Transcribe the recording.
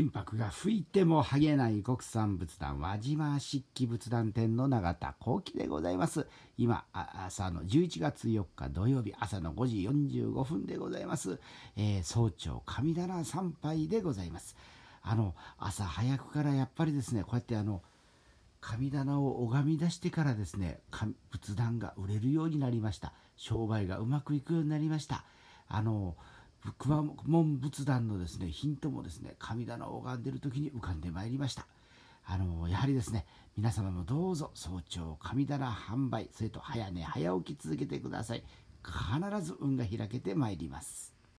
金箔が吹いても剥げない国産仏壇輪島漆器仏壇店の永田幸喜でございます今朝の11月4日土曜日朝の5時45分でございます、えー、早朝神棚参拝でございますあの朝早くからやっぱりですねこうやってあの神棚を拝み出してからですね仏壇が売れるようになりました商売がうまくいくようになりましたあの熊門仏壇のですねヒントもですね神棚を拝んでいる時に浮かんでまいりましたあのやはりですね皆様もどうぞ早朝神棚販売それと早寝早起き続けてください必ず運が開けてまいります